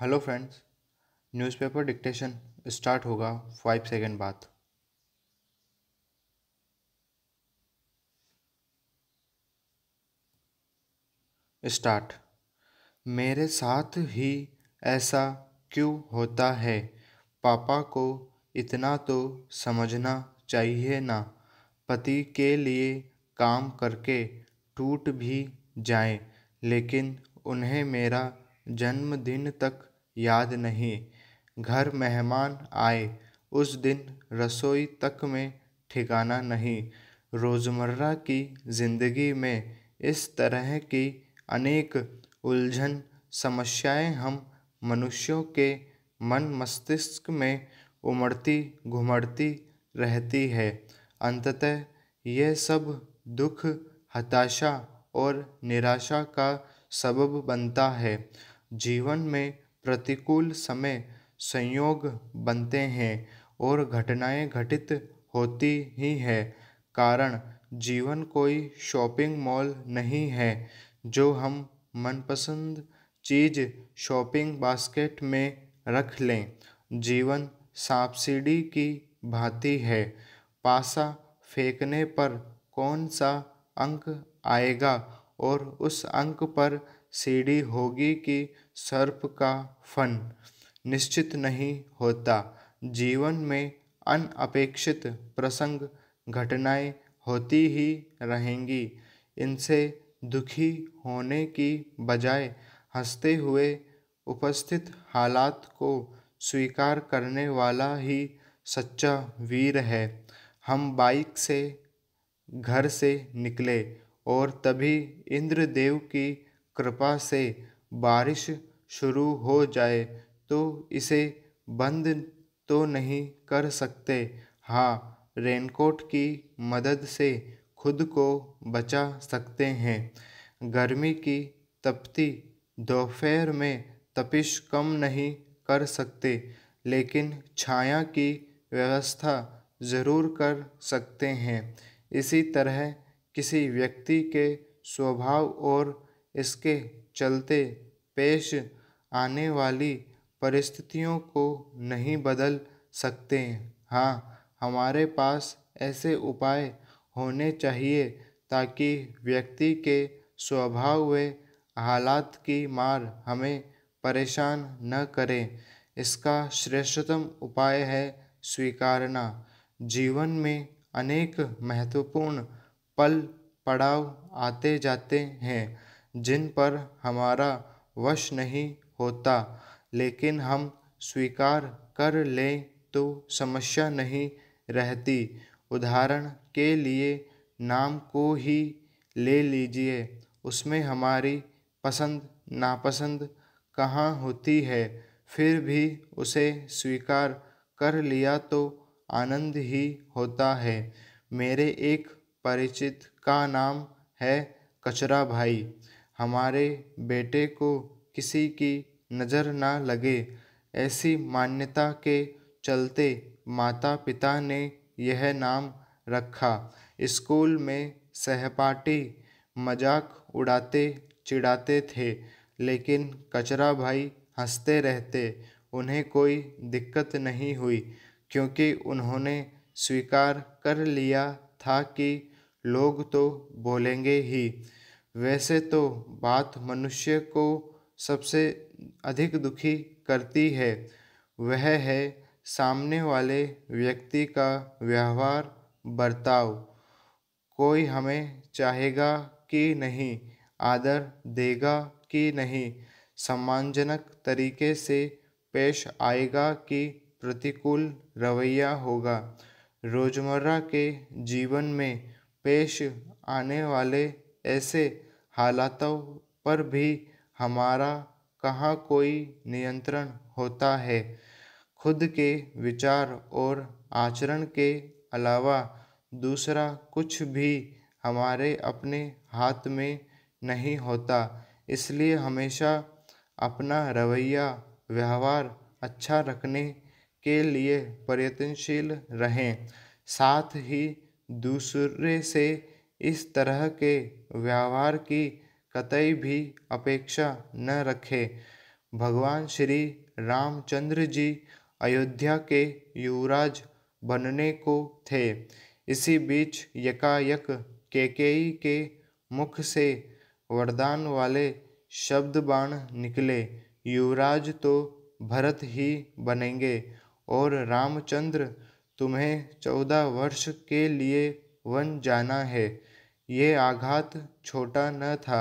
hello friends newspaper dictation start होगा five second बाद start मेरे साथ ही ऐसा क्यों होता है पापा को इतना तो समझना चाहिए ना पति के लिए काम करके टूट भी जाए लेकिन उन्हें मेरा जन्मदिन तक याद नहीं घर मेहमान आए उस दिन रसोई तक में ठिकाना नहीं रोज़मर्रा की ज़िंदगी में इस तरह की अनेक उलझन समस्याएं हम मनुष्यों के मन मस्तिष्क में उमड़ती घुमड़ती रहती है अंततः यह सब दुख हताशा और निराशा का सबब बनता है जीवन में प्रतिकूल समय संयोग बनते हैं और घटनाएं घटित होती ही है कारण जीवन कोई शॉपिंग मॉल नहीं है जो हम मनपसंद चीज शॉपिंग बास्केट में रख लें जीवन सीढ़ी की भांति है पासा फेंकने पर कौन सा अंक आएगा और उस अंक पर सीढ़ी होगी कि सर्प का फन निश्चित नहीं होता जीवन में अनअपेक्षित प्रसंग घटनाएं होती ही रहेंगी इनसे दुखी होने की बजाय हंसते हुए उपस्थित हालात को स्वीकार करने वाला ही सच्चा वीर है हम बाइक से घर से निकले और तभी इंद्रदेव की कृपा से बारिश शुरू हो जाए तो इसे बंद तो नहीं कर सकते हाँ रेनकोट की मदद से खुद को बचा सकते हैं गर्मी की तपती दोपहर में तपिश कम नहीं कर सकते लेकिन छाया की व्यवस्था ज़रूर कर सकते हैं इसी तरह किसी व्यक्ति के स्वभाव और इसके चलते पेश आने वाली परिस्थितियों को नहीं बदल सकते हाँ हमारे पास ऐसे उपाय होने चाहिए ताकि व्यक्ति के स्वभाव व हालात की मार हमें परेशान न करें इसका श्रेष्ठतम उपाय है स्वीकारना जीवन में अनेक महत्वपूर्ण पल पड़ाव आते जाते हैं जिन पर हमारा वश नहीं होता लेकिन हम स्वीकार कर लें तो समस्या नहीं रहती उदाहरण के लिए नाम को ही ले लीजिए उसमें हमारी पसंद नापसंद कहाँ होती है फिर भी उसे स्वीकार कर लिया तो आनंद ही होता है मेरे एक परिचित का नाम है कचरा भाई हमारे बेटे को किसी की नज़र ना लगे ऐसी मान्यता के चलते माता पिता ने यह नाम रखा स्कूल में सहपाठी मजाक उड़ाते चिढ़ाते थे लेकिन कचरा भाई हंसते रहते उन्हें कोई दिक्कत नहीं हुई क्योंकि उन्होंने स्वीकार कर लिया था कि लोग तो बोलेंगे ही वैसे तो बात मनुष्य को सबसे अधिक दुखी करती है वह है सामने वाले व्यक्ति का व्यवहार बर्ताव कोई हमें चाहेगा कि नहीं आदर देगा कि नहीं सम्मानजनक तरीके से पेश आएगा कि प्रतिकूल रवैया होगा रोज़मर्रा के जीवन में पेश आने वाले ऐसे हालातों पर भी हमारा कहाँ कोई नियंत्रण होता है खुद के विचार और आचरण के अलावा दूसरा कुछ भी हमारे अपने हाथ में नहीं होता इसलिए हमेशा अपना रवैया व्यवहार अच्छा रखने के लिए प्रयत्नशील रहें साथ ही दूसरे से इस तरह के व्यवहार की कतई भी अपेक्षा न रखे भगवान श्री रामचंद्र जी अयोध्या के युवराज बनने को थे इसी बीच यकायक केकेई के मुख से वरदान वाले शब्द बाण निकले युवराज तो भरत ही बनेंगे और रामचंद्र तुम्हें चौदह वर्ष के लिए वन जाना है ये आघात छोटा न था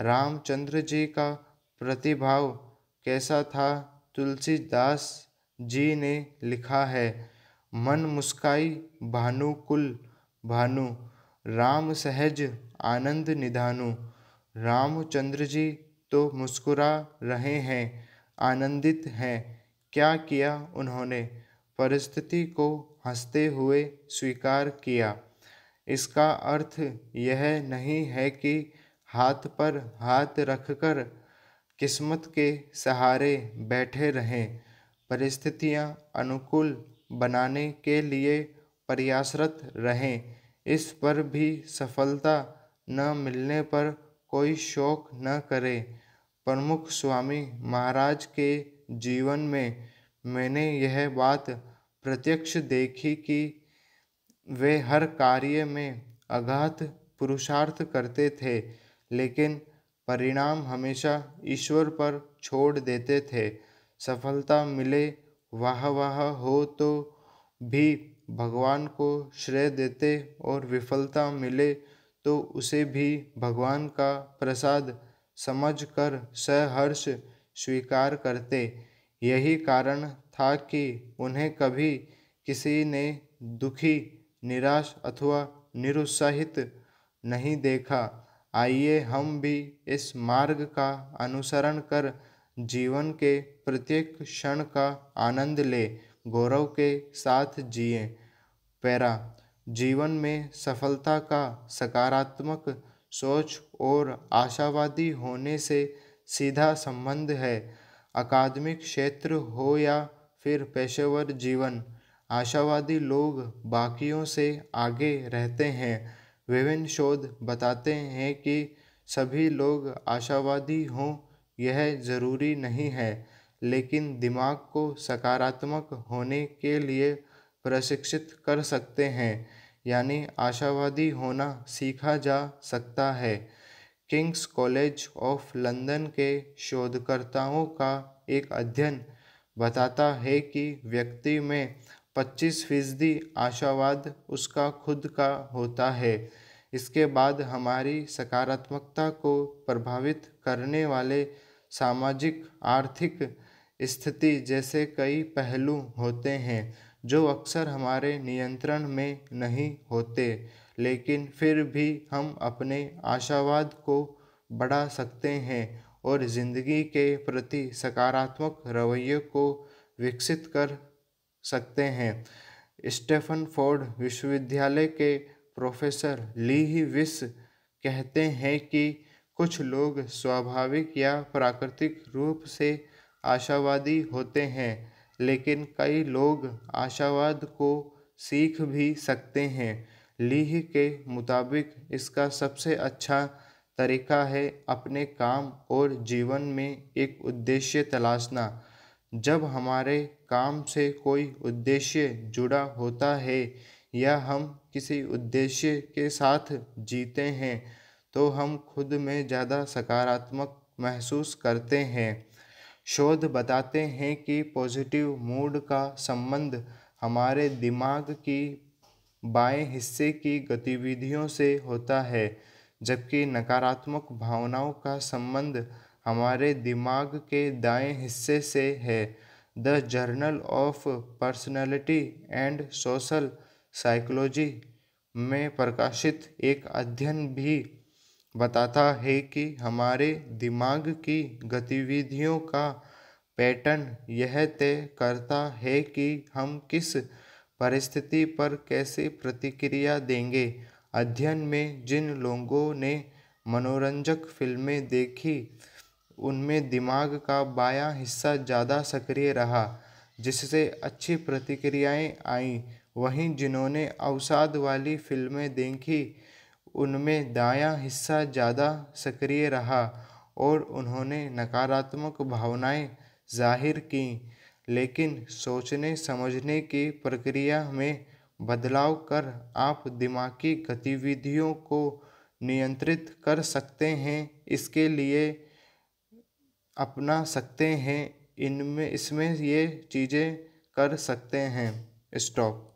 रामचंद्र जी का प्रतिभाव कैसा था तुलसीदास जी ने लिखा है मन मुस्काई भानुकुल भानु राम सहज आनंद निधानु रामचंद्र जी तो मुस्कुरा रहे हैं आनंदित हैं क्या किया उन्होंने परिस्थिति को हंसते हुए स्वीकार किया इसका अर्थ यह नहीं है कि हाथ पर हाथ रखकर किस्मत के सहारे बैठे रहें परिस्थितियां अनुकूल बनाने के लिए प्रयासरत रहें इस पर भी सफलता न मिलने पर कोई शोक न करें प्रमुख स्वामी महाराज के जीवन में मैंने यह बात प्रत्यक्ष देखी कि वे हर कार्य में अगाध पुरुषार्थ करते थे लेकिन परिणाम हमेशा ईश्वर पर छोड़ देते थे सफलता मिले वाह वाह हो तो भी भगवान को श्रेय देते और विफलता मिले तो उसे भी भगवान का प्रसाद समझकर सहर्ष स्वीकार करते यही कारण था कि उन्हें कभी किसी ने दुखी निराश अथवा निरुत्साहित नहीं देखा आइए हम भी इस मार्ग का अनुसरण कर जीवन के प्रत्येक क्षण का आनंद ले गौरव के साथ जिए पैरा जीवन में सफलता का सकारात्मक सोच और आशावादी होने से सीधा संबंध है अकादमिक क्षेत्र हो या फिर पेशेवर जीवन आशावादी लोग बाकियों से आगे रहते हैं विभिन्न शोध बताते हैं कि सभी लोग आशावादी हों यह ज़रूरी नहीं है लेकिन दिमाग को सकारात्मक होने के लिए प्रशिक्षित कर सकते हैं यानी आशावादी होना सीखा जा सकता है किंग्स कॉलेज ऑफ लंदन के शोधकर्ताओं का एक अध्ययन बताता है कि व्यक्ति में पच्चीस फीसदी आशावाद उसका खुद का होता है इसके बाद हमारी सकारात्मकता को प्रभावित करने वाले सामाजिक आर्थिक स्थिति जैसे कई पहलू होते हैं जो अक्सर हमारे नियंत्रण में नहीं होते लेकिन फिर भी हम अपने आशावाद को बढ़ा सकते हैं और ज़िंदगी के प्रति सकारात्मक रवैये को विकसित कर सकते हैं स्टेफन फोर्ड विश्वविद्यालय के प्रोफेसर ली ही विस कहते हैं कि कुछ लोग स्वाभाविक या प्राकृतिक रूप से आशावादी होते हैं लेकिन कई लोग आशावाद को सीख भी सकते हैं लीह के मुताबिक इसका सबसे अच्छा तरीका है अपने काम और जीवन में एक उद्देश्य तलाशना जब हमारे काम से कोई उद्देश्य जुड़ा होता है या हम किसी उद्देश्य के साथ जीते हैं तो हम खुद में ज़्यादा सकारात्मक महसूस करते हैं शोध बताते हैं कि पॉजिटिव मूड का संबंध हमारे दिमाग की बाएं हिस्से की गतिविधियों से होता है जबकि नकारात्मक भावनाओं का संबंध हमारे दिमाग के दाएं हिस्से से है the journal of personality and social psychology में प्रकाशित एक अध्ययन भी बताता है कि हमारे दिमाग की गतिविधियों का पैटर्न यह तय करता है कि हम किस परिस्थिति पर कैसे प्रतिक्रिया देंगे अध्ययन में जिन लोगों ने मनोरंजक फिल्में देखी उनमें दिमाग का बाया हिस्सा ज़्यादा सक्रिय रहा जिससे अच्छी प्रतिक्रियाएं आईं वहीं जिन्होंने अवसाद वाली फिल्में देखी उनमें दाया हिस्सा ज़्यादा सक्रिय रहा और उन्होंने नकारात्मक भावनाएं जाहिर की लेकिन सोचने समझने की प्रक्रिया में बदलाव कर आप दिमागी गतिविधियों को नियंत्रित कर सकते हैं इसके लिए अपना सकते हैं इनमें इसमें ये चीज़ें कर सकते हैं स्टॉक